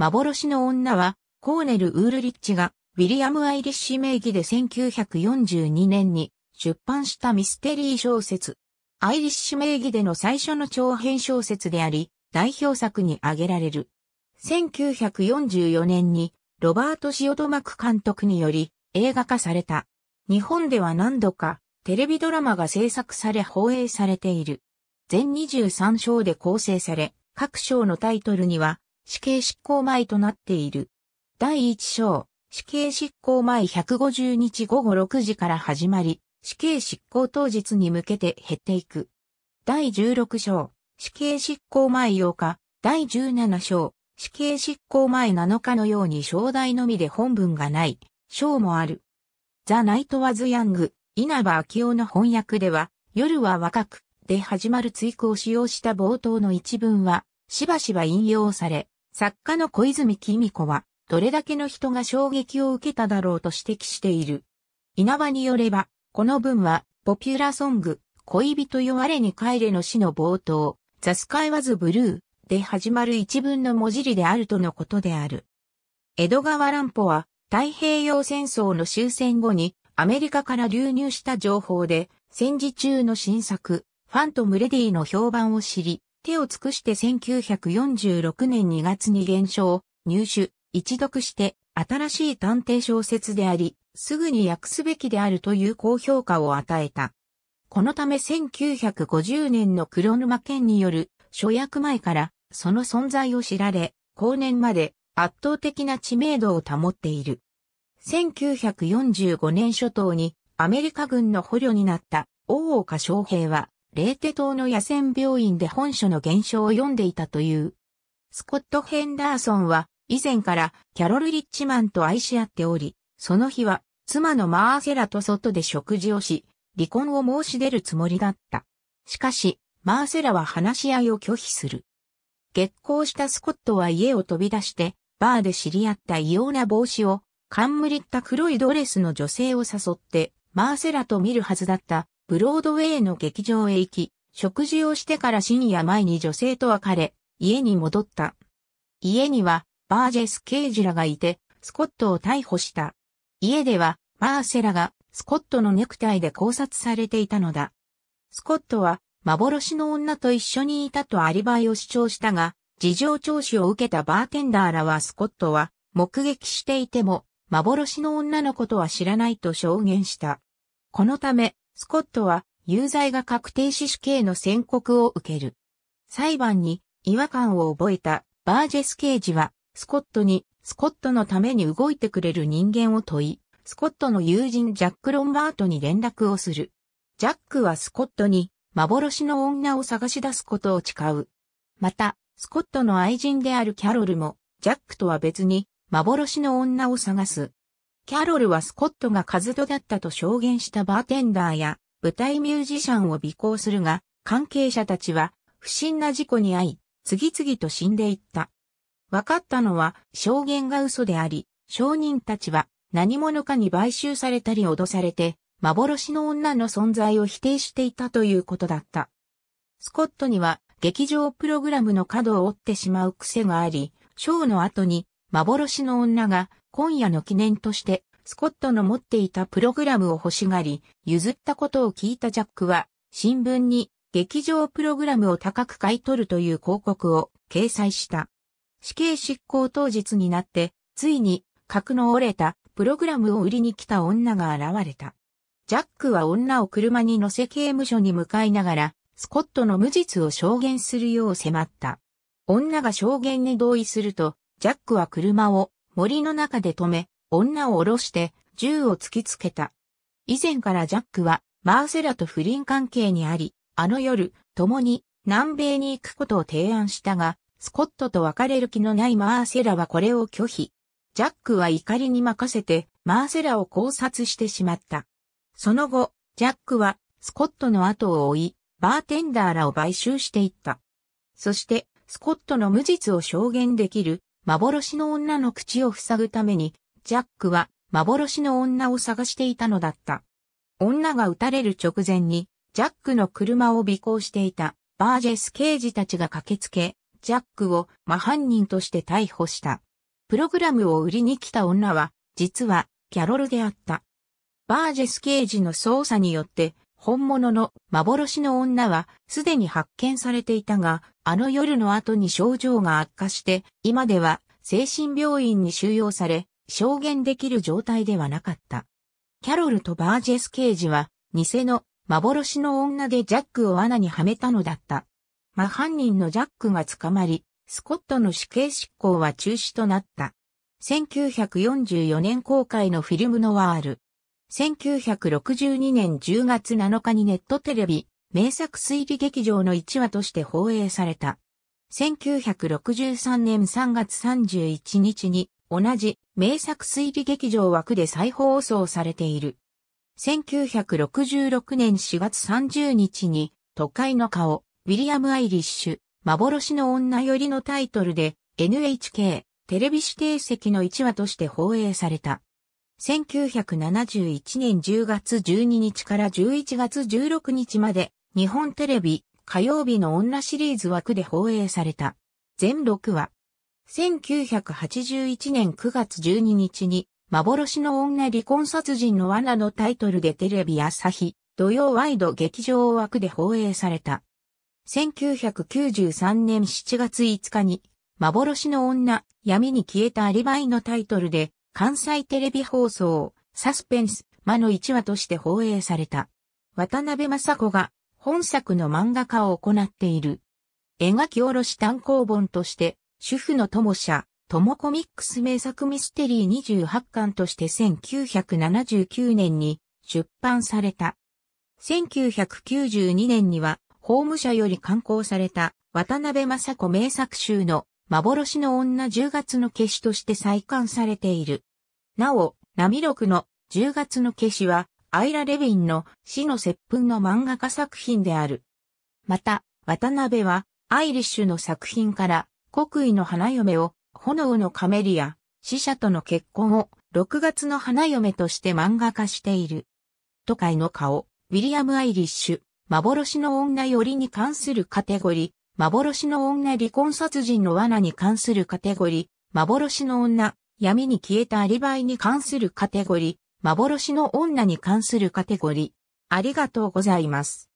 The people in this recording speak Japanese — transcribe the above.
幻の女は、コーネル・ウールリッチが、ウィリアム・アイリッシュ名義で1942年に出版したミステリー小説。アイリッシュ名義での最初の長編小説であり、代表作に挙げられる。1944年に、ロバート・シオドマク監督により映画化された。日本では何度かテレビドラマが制作され放映されている。全23章で構成され、各章のタイトルには死刑執行前となっている。第1章、死刑執行前150日午後6時から始まり、死刑執行当日に向けて減っていく。第16章、死刑執行前8日、第17章、死刑執行前7日のように章題のみで本文がない、章もある。ザ・ナイト・ワズ・ヤング、稲葉昭夫の翻訳では、夜は若く、で始まる追句を使用した冒頭の一文は、しばしば引用され、作家の小泉紀美子は、どれだけの人が衝撃を受けただろうと指摘している。稲葉によれば、この文は、ポピュラーソング、恋人よ我に帰れの詩の冒頭、ザスカイワズブルーで始まる一文の文字理であるとのことである。江戸川乱歩は、太平洋戦争の終戦後に、アメリカから流入した情報で、戦時中の新作、ファンとムレディの評判を知り、手を尽くして1946年2月に現象、入手、一読して、新しい探偵小説であり、すぐに訳すべきであるという高評価を与えた。このため1950年の黒沼県による初役前からその存在を知られ、後年まで圧倒的な知名度を保っている。1945年初頭にアメリカ軍の捕虜になった大岡昌平はレーテ島の野戦病院で本書の現象を読んでいたという。スコット・ヘンダーソンは以前からキャロル・リッチマンと愛し合っており、その日は妻のマーセラと外で食事をし、離婚を申し出るつもりだった。しかし、マーセラは話し合いを拒否する。月光したスコットは家を飛び出して、バーで知り合った異様な帽子を、冠った黒いドレスの女性を誘って、マーセラと見るはずだったブロードウェイの劇場へ行き、食事をしてから深夜前に女性と別れ、家に戻った。家には、バージェス刑事らがいて、スコットを逮捕した。家では、マーセラが、スコットのネクタイで考察されていたのだ。スコットは、幻の女と一緒にいたとアリバイを主張したが、事情聴取を受けたバーテンダーらはスコットは、目撃していても、幻の女のことは知らないと証言した。このため、スコットは有罪が確定し死刑の宣告を受ける。裁判に違和感を覚えたバージェス刑事はスコットにスコットのために動いてくれる人間を問い、スコットの友人ジャック・ロンバートに連絡をする。ジャックはスコットに幻の女を探し出すことを誓う。また、スコットの愛人であるキャロルも、ジャックとは別に、幻の女を探すキャロルはスコットがカズドだったと証言したバーテンダーや舞台ミュージシャンを尾行するが、関係者たちは不審な事故に遭い、次々と死んでいった。分かったのは証言が嘘であり、証人たちは何者かに買収されたり脅されて、幻の女の存在を否定していたということだった。スコットには劇場プログラムの角を折ってしまう癖があり、ショーの後に幻の女が今夜の記念として、スコットの持っていたプログラムを欲しがり、譲ったことを聞いたジャックは、新聞に劇場プログラムを高く買い取るという広告を掲載した。死刑執行当日になって、ついに、格の折れたプログラムを売りに来た女が現れた。ジャックは女を車に乗せ刑務所に向かいながら、スコットの無実を証言するよう迫った。女が証言に同意すると、ジャックは車を森の中で止め、女を下ろして銃を突きつけた。以前からジャックはマーセラと不倫関係にあり、あの夜、共に南米に行くことを提案したが、スコットと別れる気のないマーセラはこれを拒否。ジャックは怒りに任せてマーセラを考察してしまった。その後、ジャックはスコットの後を追い、バーテンダーらを買収していった。そして、スコットの無実を証言できる幻の女の口を塞ぐために、ジャックは幻の女を探していたのだった。女が撃たれる直前に、ジャックの車を尾行していたバージェス刑事たちが駆けつけ、ジャックを真犯人として逮捕した。プログラムを売りに来た女は、実はキャロルであった。バージェス刑事の捜査によって、本物の幻の女はすでに発見されていたが、あの夜の後に症状が悪化して、今では精神病院に収容され、証言できる状態ではなかった。キャロルとバージェス刑事は、偽の幻の女でジャックを罠にはめたのだった。真犯人のジャックが捕まり、スコットの死刑執行は中止となった。1944年公開のフィルムノワール。1962年10月7日にネットテレビ、名作推理劇場の1話として放映された。1963年3月31日に、同じ名作推理劇場枠で再放送されている。1966年4月30日に、都会の顔、ウィリアム・アイリッシュ、幻の女よりのタイトルで、NHK、テレビ指定席の1話として放映された。1971年10月12日から11月16日まで日本テレビ火曜日の女シリーズ枠で放映された。全6話。1981年9月12日に幻の女離婚殺人の罠のタイトルでテレビ朝日土曜ワイド劇場枠で放映された。1993年7月5日に幻の女闇に消えたアリバイのタイトルで関西テレビ放送、サスペンス、魔の1話として放映された。渡辺正子が本作の漫画家を行っている。描き下ろし単行本として、主婦の友社、友コミックス名作ミステリー28巻として1979年に出版された。1992年には、法務者より刊行された渡辺正子名作集の幻の女10月の消しとして再刊されている。なお、ミロクの10月の消しは、アイラ・レヴィンの死の接吻の漫画家作品である。また、渡辺は、アイリッシュの作品から、国威の花嫁を、炎のカメリア、死者との結婚を、6月の花嫁として漫画化している。都会の顔、ウィリアム・アイリッシュ、幻の女よりに関するカテゴリー、幻の女離婚殺人の罠に関するカテゴリー、幻の女、闇に消えたアリバイに関するカテゴリー、幻の女に関するカテゴリー。ありがとうございます。